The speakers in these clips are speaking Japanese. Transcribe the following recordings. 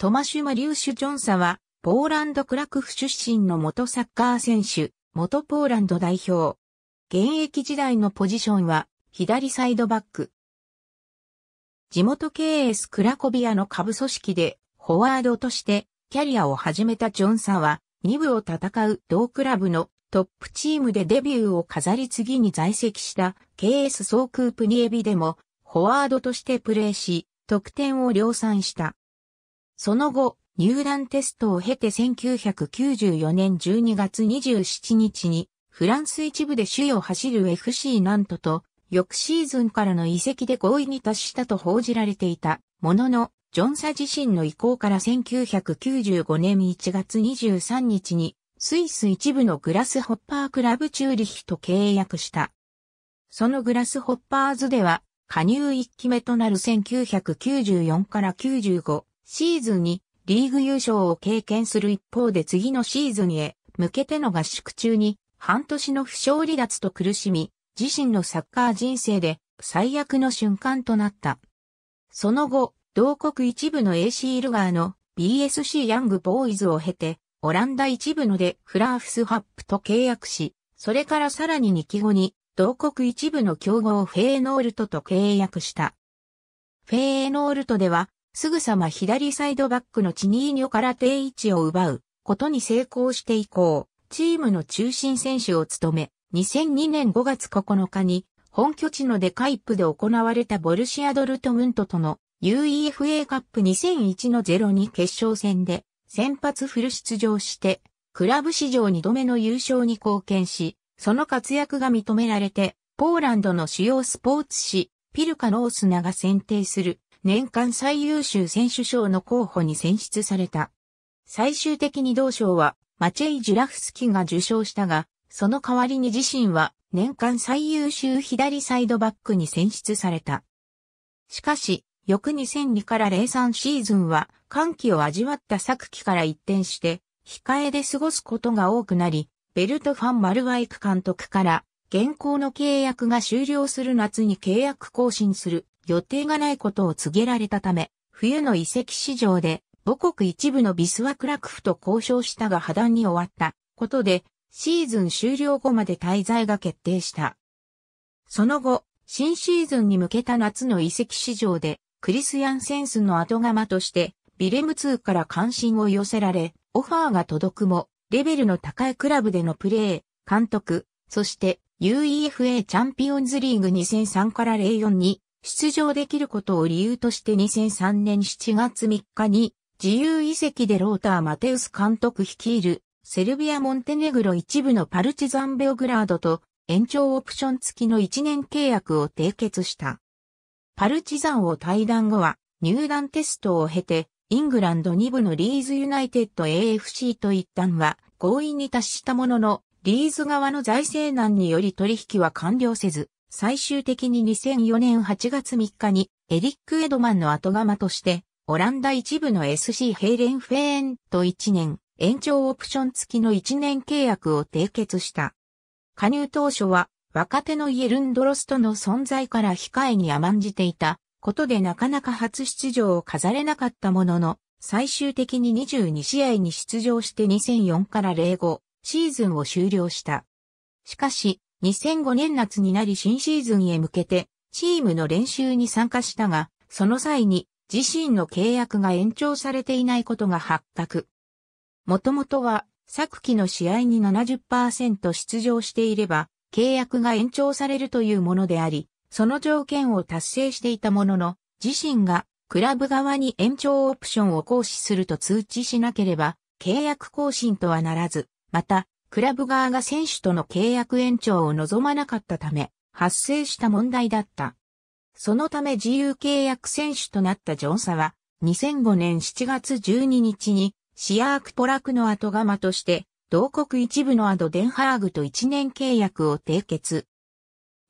トマシュ・マリーシュ・ジョンサは、ポーランド・クラクフ出身の元サッカー選手、元ポーランド代表。現役時代のポジションは、左サイドバック。地元 KS クラコビアの下部組織で、フォワードとして、キャリアを始めたジョンサは、2部を戦う同クラブのトップチームでデビューを飾り次に在籍した KS 総クープニエビでも、フォワードとしてプレーし、得点を量産した。その後、入団テストを経て1994年12月27日に、フランス一部で首位を走る FC ナントと、翌シーズンからの移籍で合意に達したと報じられていたものの、ジョンサ自身の意向から1995年1月23日に、スイス一部のグラスホッパークラブチューリヒと契約した。そのグラスホッパーズでは、加入1期目となる1994から95シーズンにリーグ優勝を経験する一方で次のシーズンへ向けての合宿中に半年の不祥離脱と苦しみ、自身のサッカー人生で最悪の瞬間となった。その後、同国一部の AC ルガーの BSC ヤングボーイズを経て、オランダ一部のでフラーフスハップと契約し、それからさらに2期後に、同国一部の強豪フェーノールトと契約した。フェーノールトでは、すぐさま左サイドバックのチニーニョから定位置を奪うことに成功して以降、チームの中心選手を務め、2002年5月9日に本拠地のデカイプで行われたボルシアドルトムントとの UEFA カップ2001の02決勝戦で先発フル出場して、クラブ史上2度目の優勝に貢献し、その活躍が認められて、ポーランドの主要スポーツ紙、ピルカノースナが選定する年間最優秀選手賞の候補に選出された。最終的に同賞はマチェイ・ジュラフスキが受賞したが、その代わりに自身は年間最優秀左サイドバックに選出された。しかし、翌2002から03シーズンは、歓喜を味わった昨季から一転して、控えで過ごすことが多くなり、ベルト・ファン・マルワイク監督から、現行の契約が終了する夏に契約更新する予定がないことを告げられたため、冬の移籍市場で母国一部のビスワクラクフと交渉したが破談に終わったことで、シーズン終了後まで滞在が決定した。その後、新シーズンに向けた夏の移籍市場で、クリス・ヤンセンスの後釜として、ビレム2から関心を寄せられ、オファーが届くも、レベルの高いクラブでのプレー、監督、そして UEFA チャンピオンズリーグ2003から04に出場できることを理由として2003年7月3日に自由移籍でローター・マテウス監督率いるセルビア・モンテネグロ一部のパルチザン・ベオグラードと延長オプション付きの1年契約を締結した。パルチザンを退団後は入団テストを経てイングランド2部のリーズユナイテッド AFC と一旦は合意に達したもののリーズ側の財政難により取引は完了せず最終的に2004年8月3日にエリック・エドマンの後釜として、オランダ一部の SC ヘイレンフェーンと1年、延長オプション付きの1年契約を締結した。加入当初は、若手のイエルンドロストの存在から控えに甘んじていたことでなかなか初出場を飾れなかったものの、最終的に22試合に出場して2004から05シーズンを終了した。しかし、2005年夏になり新シーズンへ向けて、チームの練習に参加したが、その際に自身の契約が延長されていないことが発覚。もともとは、昨季の試合に70%出場していれば、契約が延長されるというものであり、その条件を達成していたものの、自身がクラブ側に延長オプションを行使すると通知しなければ、契約更新とはならず、また、クラブ側が選手との契約延長を望まなかったため、発生した問題だった。そのため自由契約選手となったジョンサは、2005年7月12日に、シアークポラクの後釜として、同国一部のアドデンハーグと1年契約を締結。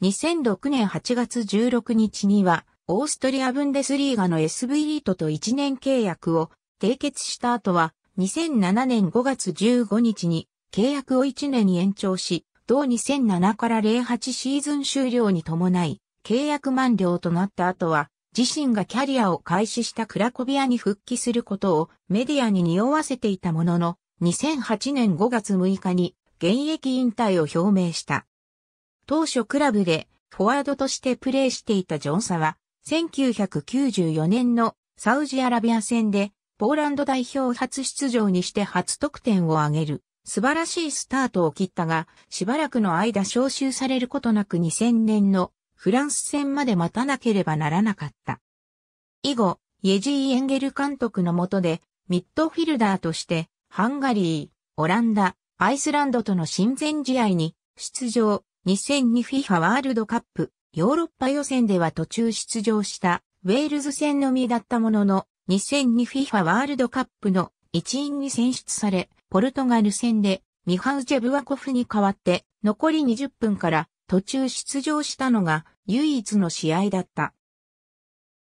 2006年8月16日には、オーストリアブンデスリーガの SV リートと1年契約を締結した後は、2007年5月15日に契約を1年に延長し、同2007から08シーズン終了に伴い、契約満了となった後は、自身がキャリアを開始したクラコビアに復帰することをメディアに匂わせていたものの、2008年5月6日に現役引退を表明した。当初クラブでフォワードとしてプレーしていたジョンサは、1994年のサウジアラビア戦でポーランド代表初出場にして初得点を挙げる。素晴らしいスタートを切ったが、しばらくの間招集されることなく2000年のフランス戦まで待たなければならなかった。以後、イェジー・エンゲル監督の下で、ミッドフィルダーとして、ハンガリー、オランダ、アイスランドとの親善試合に出場、2 0 0 2ィ i ファワールドカップ、ヨーロッパ予選では途中出場したウェールズ戦のみだったものの、2 0 0 2 f i ファワールドカップの一員に選出され、ポルトガル戦でミハウジェ・ブワコフに代わって残り20分から途中出場したのが唯一の試合だった。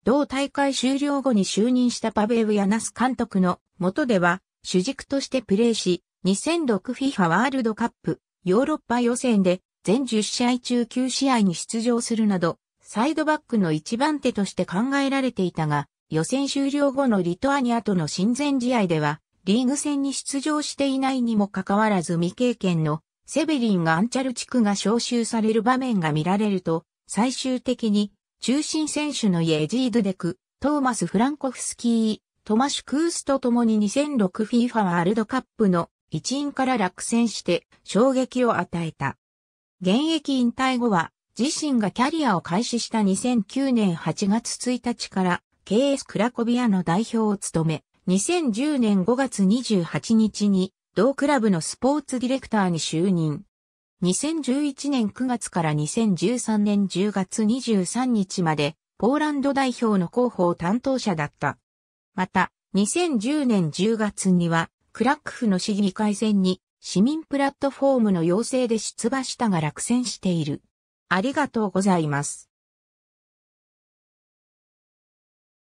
同大会終了後に就任したパベウ・ヤナス監督の元では主軸としてプレーし、2006FIFA ワールドカップヨーロッパ予選で全10試合中9試合に出場するなど、サイドバックの一番手として考えられていたが、予選終了後のリトアニアとの親善試合では、リーグ戦に出場していないにもかかわらず未経験のセベリンがアンチャル地区が招集される場面が見られると、最終的に中心選手のイエジードデク、トーマス・フランコフスキー、トマシュ・クースと共に 2006FIFA ワールドカップの一員から落選して衝撃を与えた。現役引退後は自身がキャリアを開始した2009年8月1日から KS クラコビアの代表を務め、2010年5月28日に同クラブのスポーツディレクターに就任。2011年9月から2013年10月23日までポーランド代表の広報担当者だった。また、2010年10月にはクラックフの市議会選に市民プラットフォームの要請で出馬したが落選している。ありがとうございます。